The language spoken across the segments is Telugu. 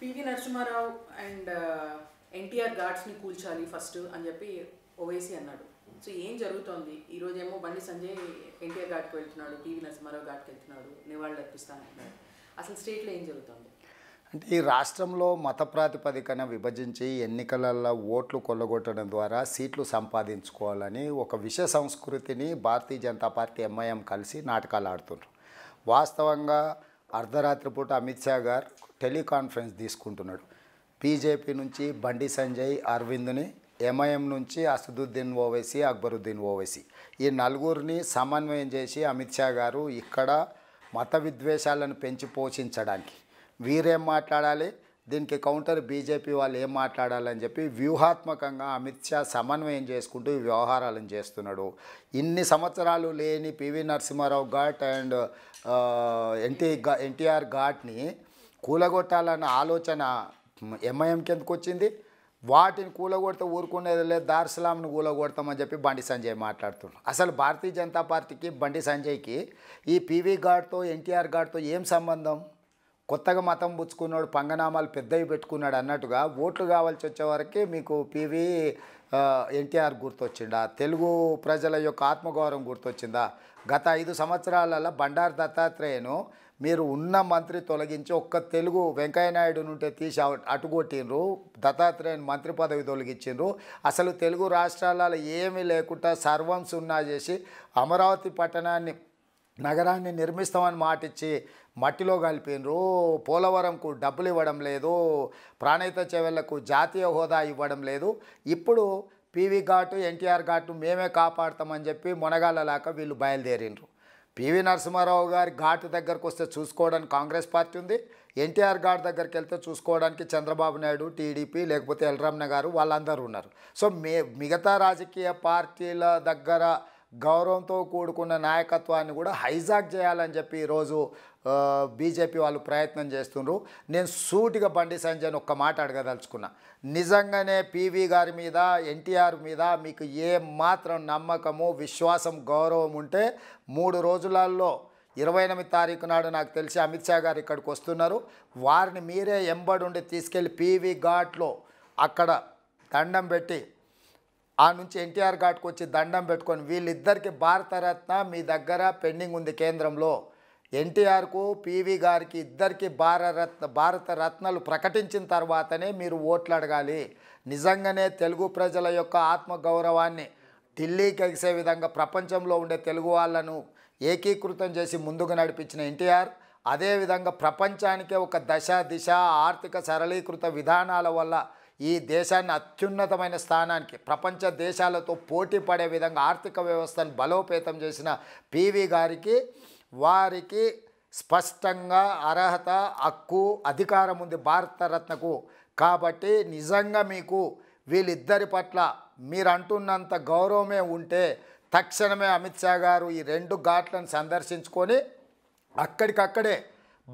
పివి నరసింహారావు అండ్ ఎన్టీఆర్ గాడ్స్ని కూల్చాలి ఫస్ట్ అని చెప్పి ఓవైసీ అన్నాడు సో ఏం జరుగుతోంది ఈరోజేమో బండి సంజయ్ ఎన్టీఆర్ ఘాట్కి వెళ్తున్నాడు పివి నరసింహారావు ఘాట్కి వెళ్తున్నాడు నివాళులు అర్పిస్తానంటున్నాడు అసలు స్టేట్లో ఏం జరుగుతోంది అంటే ఈ రాష్ట్రంలో మత ప్రాతిపదికన విభజించి ఎన్నికలలో ఓట్లు కొల్లగొట్టడం ద్వారా సీట్లు సంపాదించుకోవాలని ఒక విష సంస్కృతిని భారతీయ జనతా పార్టీ ఎంఐఎం కలిసి నాటకాలు ఆడుతున్నారు వాస్తవంగా అర్ధరాత్రి పూట అమిత్ షా గారు టెలికాన్ఫరెన్స్ తీసుకుంటున్నాడు బీజేపీ నుంచి బండి సంజయ్ అరవింద్ని ఎంఐఎం నుంచి అసదుద్దీన్ ఓవైసీ అక్బరుద్దీన్ ఓవైసీ ఈ నలుగురిని సమన్వయం చేసి అమిత్ షా గారు ఇక్కడ మత విద్వేషాలను పెంచి పోషించడానికి వీరేం మాట్లాడాలి దీనికి కౌంటర్ బీజేపీ వాళ్ళు ఏం మాట్లాడాలని చెప్పి వ్యూహాత్మకంగా అమిత్ షా సమన్వయం చేసుకుంటూ వ్యవహారాలను చేస్తున్నాడు ఇన్ని సంవత్సరాలు లేని పివి నరసింహారావు ఘాట్ అండ్ ఎన్టీ ఎన్టీఆర్ ఘాట్ని కూలగొట్టాలన్న ఆలోచన ఎంఐఎం కిందకు వచ్చింది వాటిని కూలగొడితే ఊరుకునేది లేదు దార్సలాంను కూలగొడతామని చెప్పి బండి సంజయ్ మాట్లాడుతున్నాడు అసలు భారతీయ జనతా పార్టీకి బండి సంజయ్కి ఈ పీవీ ఘాట్తో ఎన్టీఆర్ ఘాట్తో ఏం సంబంధం కొత్తగా మతం పుచ్చుకున్నాడు పంగనామాలు పెద్దవి పెట్టుకున్నాడు అన్నట్టుగా ఓట్లు కావాల్సి వచ్చేవరకే మీకు పివి ఎన్టీఆర్ గుర్తొచ్చిందా తెలుగు ప్రజల యొక్క ఆత్మగౌరవం గుర్తొచ్చిందా గత ఐదు సంవత్సరాలలో బండారు దత్తాత్రేయను మీరు ఉన్న మంత్రి తొలగించి ఒక్క తెలుగు వెంకయ్యనాయుడు నుంటే తీసి అటుగొట్టిండ్రు దత్తాత్రేయను మంత్రి పదవి తొలగించిండ్రు అసలు తెలుగు రాష్ట్రాలలో ఏమీ లేకుండా సర్వం సున్నా చేసి అమరావతి పట్టణాన్ని నగరాన్ని నిర్మిస్తామని మాటిచ్చి మట్టిలో కలిపినరు పోలవరంకు డబ్బులు ఇవ్వడం లేదు ప్రాణిత చెవెళ్లకు జాతీయ హోదా ఇవ్వడం లేదు ఇప్పుడు పీవీ ఘాటు ఎన్టీఆర్ ఘాటు మేమే కాపాడుతామని చెప్పి మునగాళ్ళలాక వీళ్ళు బయలుదేరిండ్రు పివి నరసింహారావు గారి ఘాటు దగ్గరకు వస్తే చూసుకోవడానికి కాంగ్రెస్ పార్టీ ఉంది ఎన్టీఆర్ ఘాట్ దగ్గరికి వెళ్తే చూసుకోవడానికి చంద్రబాబు నాయుడు టీడీపీ లేకపోతే ఎల్రామ్న గారు వాళ్ళందరూ ఉన్నారు సో మే మిగతా రాజకీయ పార్టీల దగ్గర గౌరవంతో కూడుకున్న నాయకత్వాన్ని కూడా హైజాక్ చేయాలని చెప్పి ఈరోజు బీజేపీ వాళ్ళు ప్రయత్నం చేస్తున్నారు నేను సూటిగా బండి సంజయ్ ఒక్క మాట అడగదలుచుకున్నా నిజంగానే పీవీ గారి మీద ఎన్టీఆర్ మీద మీకు ఏ మాత్రం నమ్మకము విశ్వాసం గౌరవం ఉంటే మూడు రోజులలో ఇరవై ఎనిమిది తారీఖు నాడు నాకు తెలిసి అమిత్ షా గారు ఇక్కడికి వస్తున్నారు వారిని మీరే ఉండి తీసుకెళ్ళి పీవీ ఘాట్లో అక్కడ దండం పెట్టి ఆ నుంచి ఎన్టీఆర్ ఘాట్కి వచ్చి దండం పెట్టుకొని వీళ్ళిద్దరికి భారతరత్న మీ దగ్గర పెండింగ్ ఉంది కేంద్రంలో ఎన్టీఆర్కు పీవీ గారికి ఇద్దరికి భారతరత్న భారత రత్నలు ప్రకటించిన తర్వాతనే మీరు ఓట్లు అడగాలి నిజంగానే తెలుగు ప్రజల యొక్క ఆత్మగౌరవాన్ని ఢిల్లీకి ఎగిసే విధంగా ప్రపంచంలో ఉండే తెలుగు వాళ్ళను ఏకీకృతం చేసి ముందుకు నడిపించిన ఎన్టీఆర్ అదేవిధంగా ప్రపంచానికే ఒక దశ దిశ ఆర్థిక సరళీకృత విధానాల వల్ల ఈ దేశాన్ని అత్యున్నతమైన స్థానానికి ప్రపంచ దేశాలతో పోటీ పడే విధంగా ఆర్థిక వ్యవస్థను బలోపేతం చేసిన పీవీ గారికి వారికి స్పష్టంగా అర్హత హక్కు అధికారం ఉంది భారతరత్నకు కాబట్టి నిజంగా మీకు వీళ్ళిద్దరి పట్ల మీరు అంటున్నంత గౌరవమే ఉంటే తక్షణమే అమిత్ షా గారు ఈ రెండు ఘాట్లను సందర్శించుకొని అక్కడికక్కడే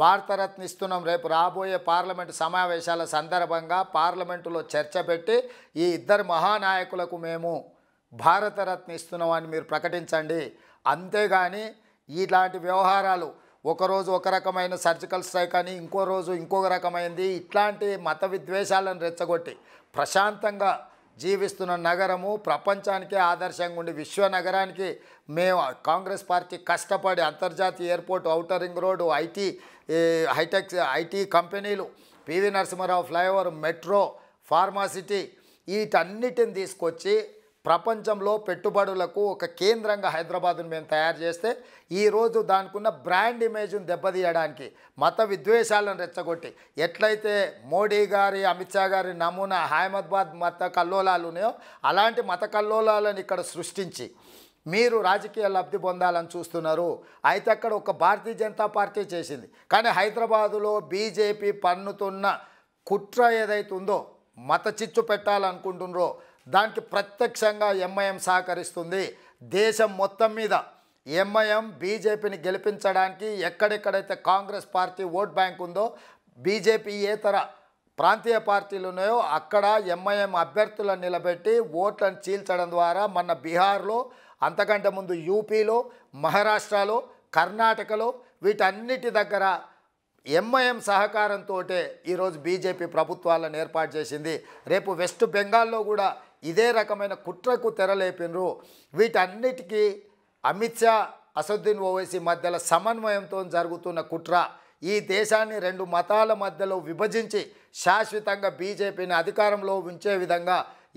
భారతరత్న ఇస్తున్నాం రేపు రాబోయే పార్లమెంటు సమావేశాల సందర్భంగా పార్లమెంటులో చర్చ పెట్టి ఈ ఇద్దరు మహానాయకులకు మేము భారతరత్న ఇస్తున్నామని మీరు ప్రకటించండి అంతేగాని ఇలాంటి వ్యవహారాలు ఒకరోజు ఒక రకమైన సర్జికల్ స్ట్రైక్ అని ఇంకో రోజు ఇంకొక రకమైనది ఇట్లాంటి మత విద్వేషాలను రెచ్చగొట్టి ప్రశాంతంగా జీవిస్తున్న నగరము ప్రపంచానికే ఆదర్శంగా ఉండి విశ్వనగరానికి మేము కాంగ్రెస్ పార్టీ కష్టపడి అంతర్జాతీయ airport outer ring road IT hitech IT కంపెనీలు PV Narasimha Rao flyover metro pharma city వీటన్నిటిని తీసుకొచ్చి ప్రపంచంలో పెట్టుబడులకు ఒక కేంద్రంగా హైదరాబాద్ను మేము తయారు చేస్తే ఈరోజు దానికున్న బ్రాండ్ ఇమేజ్ను దెబ్బతీయడానికి మత విద్వేషాలను రెచ్చగొట్టి ఎట్లయితే మోడీ గారి అమిత్ షా గారి నమూనా హైమదాబాద్ మత కల్లోలాలు ఉన్నాయో అలాంటి మత కల్లోలాలను ఇక్కడ సృష్టించి మీరు రాజకీయ లబ్ధి పొందాలని చూస్తున్నారు అయితే అక్కడ ఒక భారతీయ జనతా పార్టీ చేసింది కానీ హైదరాబాదులో బీజేపీ పన్నుతున్న కుట్ర ఏదైతుందో ఉందో మత చిచ్చు పెట్టాలనుకుంటున్నారో దానికి ప్రత్యక్షంగా ఎంఐఎం సహకరిస్తుంది దేశం మొత్తం మీద ఎంఐఎం బీజేపీని గెలిపించడానికి ఎక్కడెక్కడైతే కాంగ్రెస్ పార్టీ ఓట్ బ్యాంక్ ఉందో బీజేపీ ఏతర ప్రాంతీయ పార్టీలు ఉన్నాయో అక్కడ ఎంఐఎం అభ్యర్థులను నిలబెట్టి ఓట్లను చీల్చడం ద్వారా మన బీహార్లో అంతకంటే ముందు యూపీలో మహారాష్ట్రలో కర్ణాటకలో వీటన్నిటి దగ్గర ఎంఐఎం సహకారంతో ఈరోజు బీజేపీ ప్రభుత్వాలను ఏర్పాటు చేసింది రేపు వెస్ట్ బెంగాల్లో కూడా ఇదే రకమైన కుట్రకు తెరలేపినరు వీటన్నిటికీ అమిత్ షా అసదుద్దీన్ ఓవైసీ మధ్యలో సమన్వయంతో జరుగుతున్న కుట్ర ఈ దేశాన్ని రెండు మతాల మధ్యలో విభజించి శాశ్వతంగా బీజేపీని అధికారంలో ఉంచే విధంగా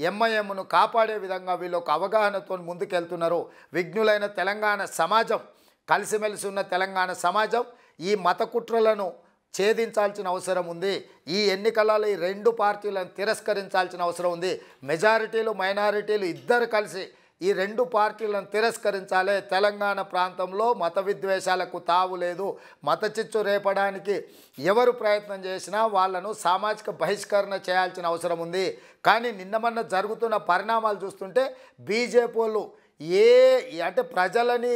ఎంఐఎంను కాపాడే విధంగా వీళ్ళు ఒక అవగాహనతో ముందుకెళ్తున్నారు విఘ్నులైన తెలంగాణ సమాజం కలిసిమెలిసి ఉన్న తెలంగాణ సమాజం ఈ మత కుట్రలను ఛేదించాల్సిన అవసరం ఉంది ఈ ఎన్నికలలో ఈ రెండు పార్టీలను తిరస్కరించాల్సిన అవసరం ఉంది మెజారిటీలు మైనారిటీలు ఇద్దరు కలిసి ఈ రెండు పార్టీలను తిరస్కరించాలి తెలంగాణ ప్రాంతంలో మత విద్వేషాలకు తావు లేదు మత చిచ్చు రేపడానికి ఎవరు ప్రయత్నం చేసినా వాళ్లను సామాజిక బహిష్కరణ చేయాల్సిన అవసరం ఉంది కానీ నిన్నమన్న జరుగుతున్న పరిణామాలు చూస్తుంటే బీజేపీ ఏ అంటే ప్రజలని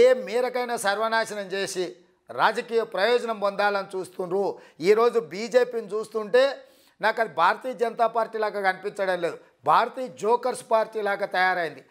ఏ మేరకైనా సర్వనాశనం చేసి రాజకీయ ప్రయోజనం పొందాలని చూస్తుండ్రు ఈరోజు బీజేపీని చూస్తుంటే నాకు అది భారతీయ జనతా పార్టీ లాగా కనిపించడం లేదు భారతీయ జోకర్స్ పార్టీ లాగా తయారైంది